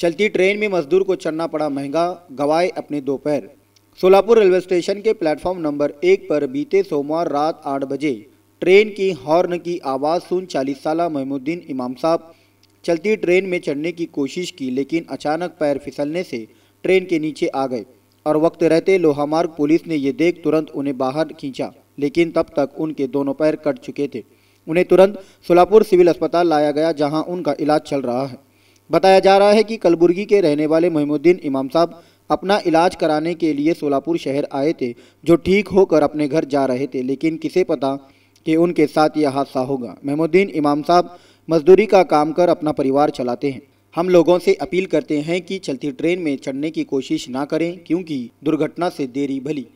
चलती ट्रेन में मजदूर को चढ़ना पड़ा महंगा गवाए अपने दोपहर सोलापुर रेलवे स्टेशन के प्लेटफॉर्म नंबर एक पर बीते सोमवार रात आठ बजे ट्रेन की हॉर्न की आवाज़ सुन चालीस साल महमुद्दीन इमाम साहब चलती ट्रेन में चढ़ने की कोशिश की लेकिन अचानक पैर फिसलने से ट्रेन के नीचे आ गए और वक्त रहते लोहामार्ग पुलिस ने ये देख तुरंत उन्हें बाहर खींचा लेकिन तब तक उनके दोनों पैर कट चुके थे उन्हें तुरंत सोलापुर सिविल अस्पताल लाया गया जहां उनका इलाज चल रहा है बताया जा रहा है कि कलबुर्गी के रहने वाले महमुद्दीन इमाम साहब अपना इलाज कराने के लिए सोलापुर शहर आए थे जो ठीक होकर अपने घर जा रहे थे लेकिन किसे पता कि उनके साथ यह हादसा होगा महमुद्दीन इमाम साहब मजदूरी का काम कर अपना परिवार चलाते हैं हम लोगों से अपील करते हैं कि चलती ट्रेन में चढ़ने की कोशिश ना करें क्योंकि दुर्घटना से देरी भली